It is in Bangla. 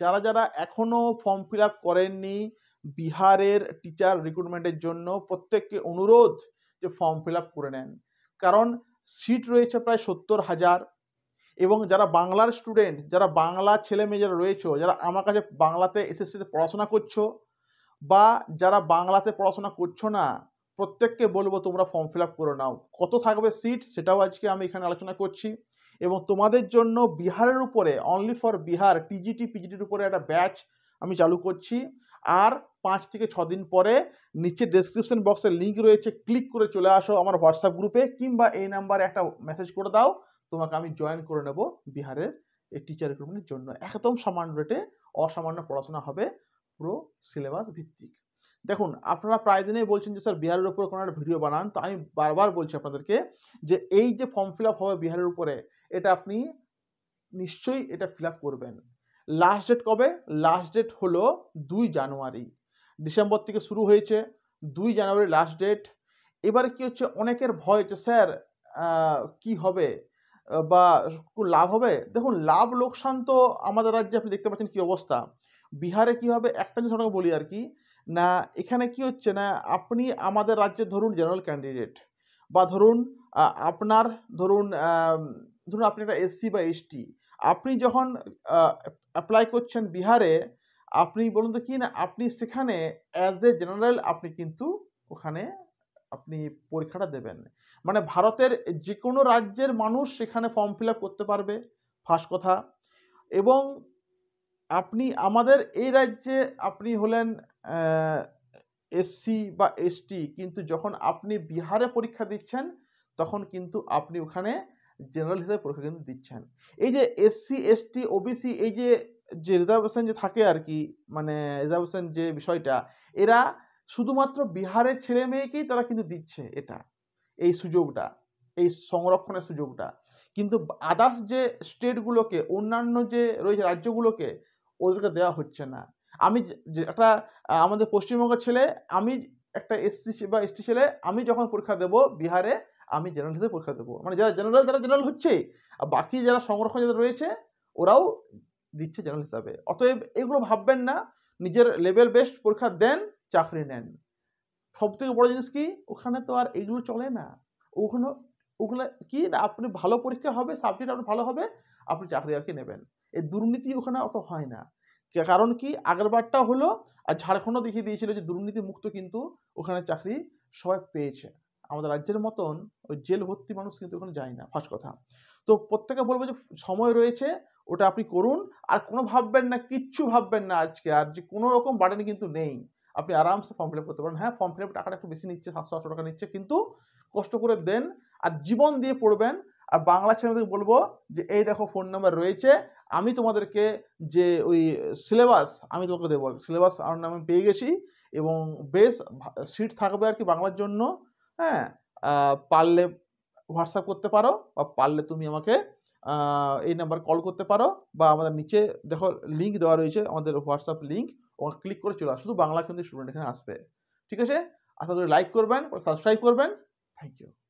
যারা যারা এখনও ফর্ম ফিল আপ করেননি বিহারের টিচার রিক্রুটমেন্টের জন্য প্রত্যেককে অনুরোধ যে ফর্ম ফিল আপ করে নেন কারণ সিট রয়েছে প্রায় সত্তর হাজার এবং যারা বাংলার স্টুডেন্ট যারা বাংলা ছেলে মেয়ে যারা রয়েছে যারা আমার কাছে বাংলাতে এসএসসিতে পড়াশোনা করছো বা যারা বাংলাতে পড়াশোনা করছো না প্রত্যেককে বলবো তোমরা ফর্ম ফিল আপ করে নাও কত থাকবে সিট সেটাও আজকে আমি এখানে আলোচনা করছি এবং তোমাদের জন্য বিহারের উপরে অনলি ফর বিহার টিজিটি পিজিটির উপরে একটা ব্যাচ আমি চালু করছি আর পাঁচ থেকে ছ দিন পরে নিচে ডেসক্রিপশন বক্সে লিঙ্ক রয়েছে ক্লিক করে চলে আসো আমার হোয়াটসঅ্যাপ গ্রুপে কিংবা এই নাম্বারে একটা মেসেজ করে দাও তোমাকে আমি জয়েন করে নেব বিহারের এই টিচার রিক্রুটমেন্টের জন্য একদম সামান্য রেটে অসামান্য পড়াশোনা হবে পুরো সিলেবাস ভিত্তিক দেখুন আপনারা প্রায় দিনেই বলছেন যে স্যার বিহারের উপরে কোনো একটা ভিডিও বানান তো আমি বারবার বলছি আপনাদেরকে যে এই যে ফর্ম ফিল আপ হবে বিহারের উপরে এটা আপনি নিশ্চয়ই এটা ফিল আপ করবেন লাস্ট ডেট কবে লাস্ট ডেট হলো দুই জানুয়ারি ডিসেম্বর থেকে শুরু হয়েছে দুই জানুয়ারি লাস্ট ডেট এবারে কি হচ্ছে অনেকের ভয় যে স্যার কি হবে বা লাভ হবে দেখুন লাভ লোকসান তো আমাদের রাজ্যে আপনি দেখতে পাচ্ছেন কি অবস্থা বিহারে কি হবে একটা জিনিস আপনাকে বলি আর কি না এখানে কি হচ্ছে না আপনি আমাদের রাজ্যে ধরুন জেনারেল ক্যান্ডিডেট বা ধরুন আপনার ধরুন ধরুন আপনি একটা এসসি বা এসটি আপনি যখন অ্যাপ্লাই করছেন বিহারে আপনি বলুন তো কি না আপনি সেখানে অ্যাজ এ জেনারেল আপনি কিন্তু ওখানে আপনি পরীক্ষাটা দেবেন মানে ভারতের যে কোনো রাজ্যের মানুষ সেখানে ফর্ম ফিল করতে পারবে ফার্স্ট কথা এবং আপনি আমাদের এই রাজ্যে আপনি হলেন এসসি বা এসটি কিন্তু যখন আপনি বিহারে পরীক্ষা দিচ্ছেন তখন কিন্তু আপনি ওখানে জেনারেল হিসাবে পরীক্ষা কিন্তু দিচ্ছেন এই যে এসসি এসটি ওবিসি এই যে যে রিজার্ভেশন যে থাকে আর কি মানে রিজার্ভেশন যে বিষয়টা এরা শুধুমাত্র বিহারের ছেলে মেয়েকেই তারা কিন্তু দিচ্ছে এটা এই সুযোগটা এই সংরক্ষণের সুযোগটা কিন্তু আদার্স যে স্টেটগুলোকে অন্যান্য যে রয়েছে রাজ্যগুলোকে ওদেরকে দেওয়া হচ্ছে না আমি একটা আমাদের পশ্চিমবঙ্গের ছেলে আমি একটা এসসি বা এসটি ছেলে আমি যখন পরীক্ষা দেব বিহারে আমি জেনারেল হিসেবে পরীক্ষা দেবো মানে যারা জেনারেল তারা জেনারেল হচ্ছে আর বাকি যারা সংরক্ষণ যাদের রয়েছে ওরাও দিচ্ছে জেনারেল হিসাবে অতএব এগুলো ভাববেন না নিজের লেভেল বেস্ট পরীক্ষা দেন চাকরি নেন সব থেকে বড় জিনিস কি ওখানে তো আর এগুলো চলে না ওখানে ওগুলো কি না আপনি ভালো পরীক্ষা হবে সাবজেক্ট আপনার ভালো হবে আপনি চাকরি আর কি নেবেন এই দুর্নীতি ওখানে অত হয় না কারণ কি আগেরবারটা হলো আর ঝাড়খণ্ডও দেখিয়ে দিয়েছিল যে দুর্নীতি মুক্ত কিন্তু ওখানে চাকরি সবাই পেয়েছে আমাদের রাজ্যের মতন ওই জেল ভর্তি মানুষ কিন্তু ওখানে যায় না ফার্স্ট কথা তো প্রত্যেকে বলবো যে সময় রয়েছে ওটা আপনি করুন আর কোনো ভাববেন না কিচ্ছু ভাববেন না আজকে আর যে কোনো রকম বাটন কিন্তু নেই আপনি আরামসে ফর্ম ফিল করতে পারেন হ্যাঁ ফর্ম ফিল আপ টাকাটা একটু বেশি নিচ্ছে সাতশো আটশো টাকা নিচ্ছে কিন্তু কষ্ট করে দেন আর জীবন দিয়ে পড়বেন আর বাংলা চ্যানেলকে বলবো যে এই দেখো ফোন নাম্বার রয়েছে আমি তোমাদেরকে যে ওই সিলেবাস আমি তোমাকে দেবো সিলেবাস আমার নামে পেয়ে গেছি এবং বেশ সিট থাকবে আর কি বাংলার জন্য হ্যাঁ পারলে হোয়াটসঅ্যাপ করতে পারো বা পারলে তুমি আমাকে এই নাম্বার কল করতে পারো বা আমাদের নিচে দেখো লিঙ্ক দেওয়া রয়েছে আমাদের হোয়াটসঅ্যাপ লিঙ্ক ওখানে ক্লিক করে চলে শুধু বাংলা কিন্তু স্টুডেন্ট এখানে আসবে ঠিক আছে আশা করি লাইক করবেন সাবস্ক্রাইব করবেন থ্যাংক ইউ